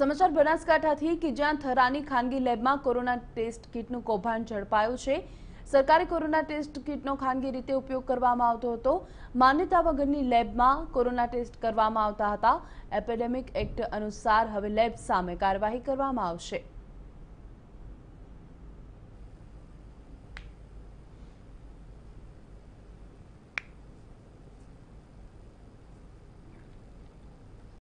સમachar બનાસકાઠાથી કે જનથ રાણી ખાનગી લેબમાં કોરોના ટેસ્ટ કીટનો કોભાન જડપાયો છે સરકારી કોરોના ટેસ્ટ કીટનો ખાનગી રીતે ઉપયોગ કરવામાં આવતો હતો માન્યતા વગરની લેબમાં કોરોના ટેસ્ટ કરવામાં આવતા હતા એપિડેમિક એક્ટ અનુસાર હવે લેબ સામે કાર્યવાહી કરવામાં આવશે